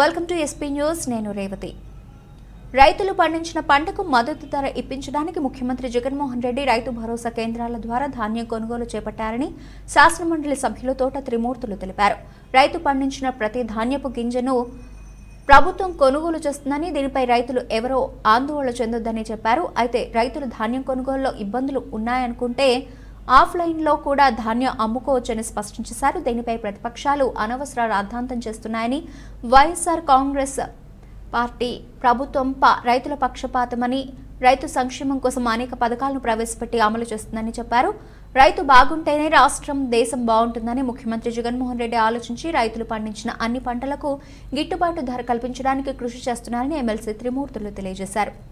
welcome to SP news నేను రేవతి రైతులు పండించిన పంటకు మద్దతు ధర ఇప్పించడానికి ముఖ్యమంత్రి జగన్మోహన్ రెడ్డి రైతు భరోసా కేంద్రాల ద్వారా ధాన్యం కొనుగోలు చేపట్టారని శాసనమండలి సభ్యులు తోట త్రిమూర్తులు తెలిపారు రైతు పండించిన ప్రతి ధాన్యపు గింజను ప్రభుత్వం కొనుగోలు చేస్తుందని దీనిపై రైతులు ఎవరో ఆందోళన చెందొద్దని చెప్పారు అయితే రైతులు ధాన్యం కొనుగోలులో ఇబ్బందులు ఉన్నాయనుకుంటే ఆఫ్లైన్లో కూడా ధాన్యం అమ్ముకోవచ్చని స్పష్టం చేశారు దీనిపై ప్రతిపక్షాలు అనవసర రాద్ధాంతం చేస్తున్నాయని వైఎస్ఆర్ కాంగ్రెస్ పార్టీ ప్రభుత్వం రైతుల పక్షపాతమని రైతు సంక్షేమం కోసం అనేక పథకాలను ప్రవేశపెట్టి అమలు చేస్తుందని చెప్పారు రైతు బాగుంటేనే రాష్ట్రం దేశం బాగుంటుందని ముఖ్యమంత్రి జగన్మోహన్ రెడ్డి ఆలోచించి రైతులు పండించిన అన్ని పంటలకు గిట్టుబాటు ధర కల్పించడానికి కృషి చేస్తున్నారని ఎమ్మెల్సీ త్రిమూర్తులు తెలియజేశారు